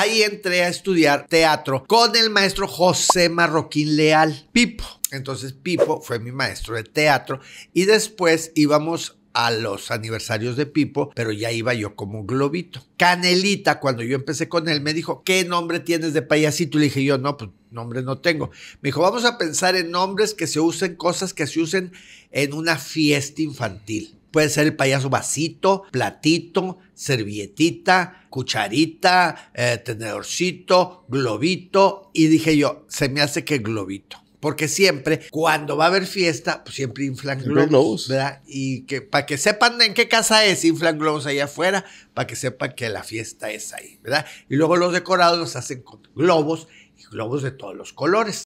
Ahí entré a estudiar teatro con el maestro José Marroquín Leal, Pipo. Entonces Pipo fue mi maestro de teatro y después íbamos a los aniversarios de Pipo, pero ya iba yo como globito. Canelita, cuando yo empecé con él, me dijo, ¿qué nombre tienes de payasito? Le dije yo, no, pues nombre no tengo. Me dijo, vamos a pensar en nombres que se usen, cosas que se usen en una fiesta infantil. Puede ser el payaso vasito, platito, servilletita, cucharita, eh, tenedorcito, globito. Y dije yo, se me hace que globito. Porque siempre, cuando va a haber fiesta, pues, siempre inflan globos, ¿verdad? Y que para que sepan en qué casa es, inflan globos allá afuera, para que sepan que la fiesta es ahí, ¿verdad? Y luego los decorados los hacen con globos y globos de todos los colores.